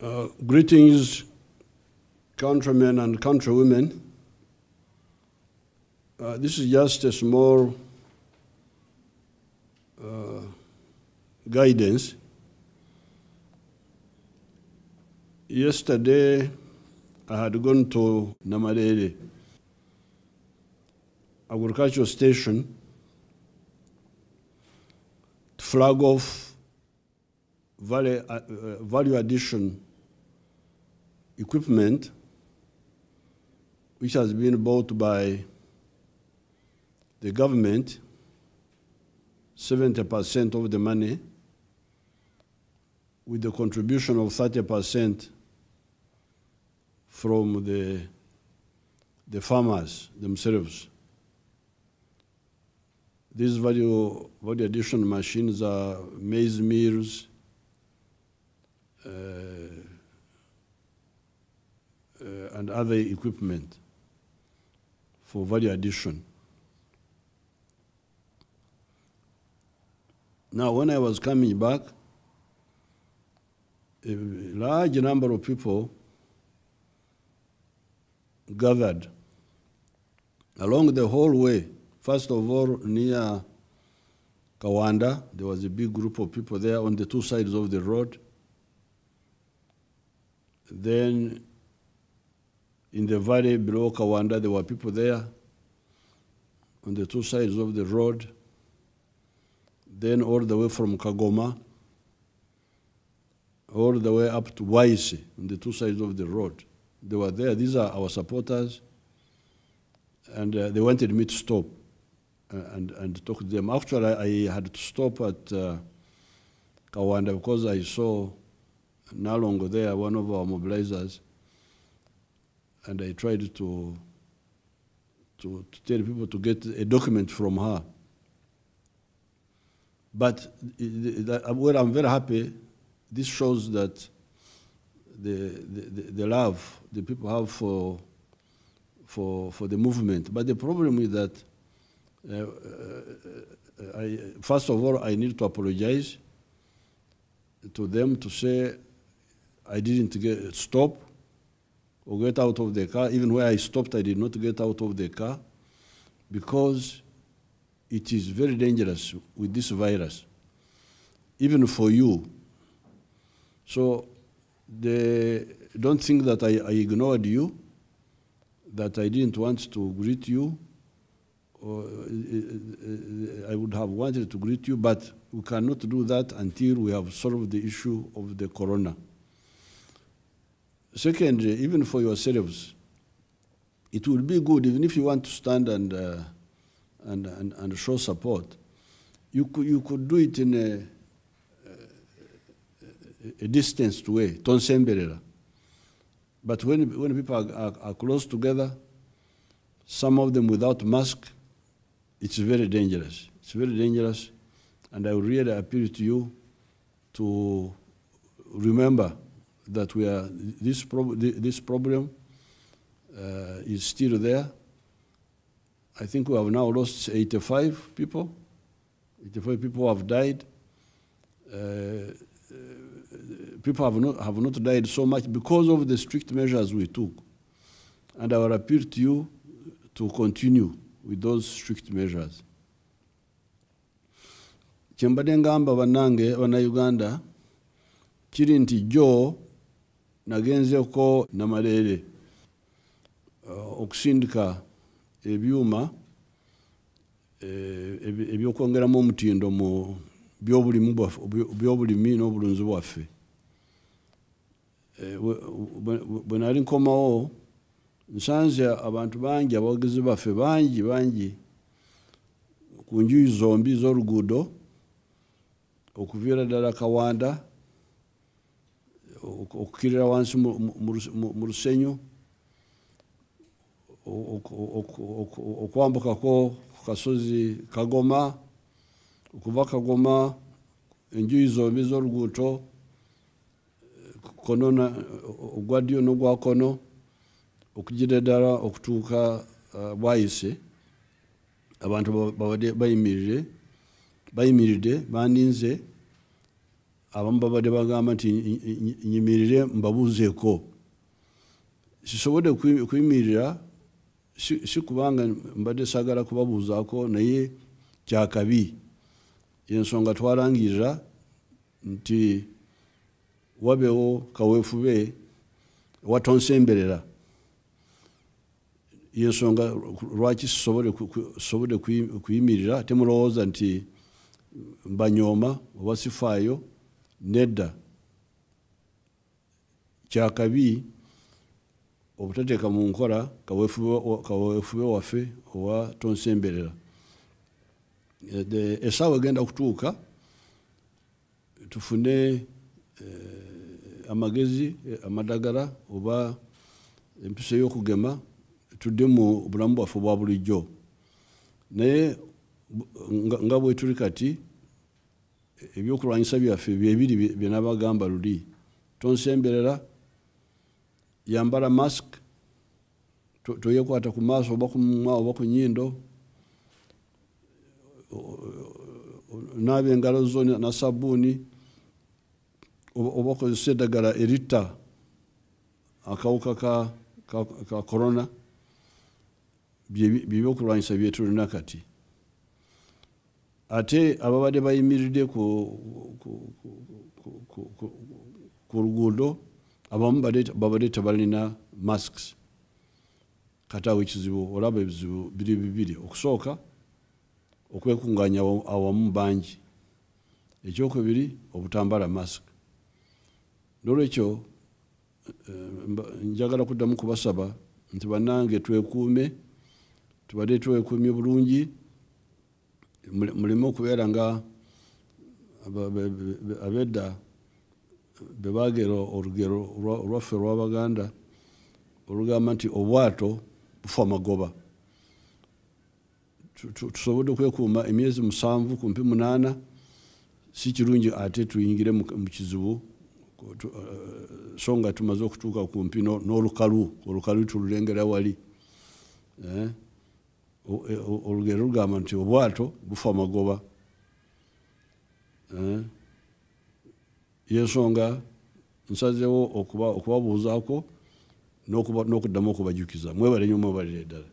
Uh, greetings, countrymen and countrywomen. Uh, this is just a small uh, guidance. Yesterday, I had gone to Namadere agricultural station to flag off value, uh, value addition equipment which has been bought by the government, 70% of the money, with the contribution of 30% from the, the farmers themselves. These value, value addition machines are maize mills, uh, uh, and other equipment for value addition. Now, when I was coming back, a large number of people gathered along the whole way. First of all, near Kawanda, there was a big group of people there on the two sides of the road. Then in the valley below Kawanda, there were people there on the two sides of the road. Then all the way from Kagoma, all the way up to Waisi, on the two sides of the road. They were there. These are our supporters. And uh, they wanted me to stop uh, and, and talk to them. Actually, I had to stop at uh, Kawanda because I saw Nalongo there, one of our mobilizers and I tried to, to, to tell people to get a document from her. But where I'm very happy, this shows that the, the, the love the people have for, for, for the movement. But the problem is that, uh, uh I, first of all, I need to apologize to them to say I didn't get, stop or get out of the car. Even where I stopped, I did not get out of the car because it is very dangerous with this virus, even for you. So don't think that I, I ignored you, that I didn't want to greet you. Or, uh, uh, uh, I would have wanted to greet you, but we cannot do that until we have solved the issue of the corona. Secondly, even for yourselves, it would be good, even if you want to stand and, uh, and, and, and, show support, you could, you could do it in a, a, a distanced way, tonsemberera. But when, when people are, are, are close together, some of them without mask, it's very dangerous. It's very dangerous. And I really appeal to you to remember that we are, this, prob this problem uh, is still there. I think we have now lost 85 people. 85 people have died. Uh, uh, people have not, have not died so much because of the strict measures we took. And I will appeal to you to continue with those strict measures. kyembadde ngamba bannange Uganda, kiri nti Joe. nagenzeko namaleere eh, okusindika ebyuma eh, ebyokwongeramu omutindo mu byobulimi n'obulunzi bwaffe eh, bwenali nkomawo nsanze abantu bangi abawagezi baffe bangi bangi ku njuyi zombi z'oluguudo okuviira ddala kawanda okukirira wansi mu lusenyu okwambukako ku kasozi kagoma okuva kagoma enjuyi zombi z'oluguuto kono ogwa ddyo n'ogwa kono okugira eddala okutuuka bwayise abantu babadde bayimirire bayimiridde baninze abamu babadde bagamba nti nyimirire mbabuzeko sisobode kuyimirira sikubanga kubanga mbadde saagala kubabuuzaako naye kyakabi ensonga twalangirira nti wabeewo kawefube watonsemberera yensonga lwaki sisobodde kuyimirira temulowooza nti mbanyooma oba sifaayo nedda kyakabi obutateeka munkola kaweefube waffe owa tonsemberera eh, esaawa egenda kutuuka tufune eh, amagezi amadagala oba empiso eyokugema tudde mu bulamu bwaffe obwa bulijjo naye nga bwe tuli kati ebyokulwanyisa byaffe byebiri byenabagamba luli tonsemberera yambala mask toyekwata ku maaso oba kumumwa oba ku nyindo naaba engalo zo na sabuuni oba okozesa eddagala eritta akawuka ka korona byebyokulwanyisa byetulina kati ate ababadde bayimiridde ku luguudo abamu babadde tebalina masks katiawo ekizibu olaba ebizibu biri bibiri okusooka okwekunganya awamu bangi ekyokubiri obutambala mask nolwekyo eh, njagala kuddamu kubasaba nti banange twekuume tubadde twekuumye bulungi mulimu okubeera nga abedda bebagera olugero lwaffe lwabaganda olugamba nti obwato bufa magoba tusobodde okwekuuma emyezi musanvu kumpi munaana si kirungi ate tuyingire mukizibu eh, eh, so nga tumaze okutuuka kumpi nolukalu olukalu tululengera wali eh? olugero lugamba nti obwato bufa magoba eh? yensonga nsazewo okubabuuzaako n'okuddamu okubajukiza mwebalenyo mwebalira eddala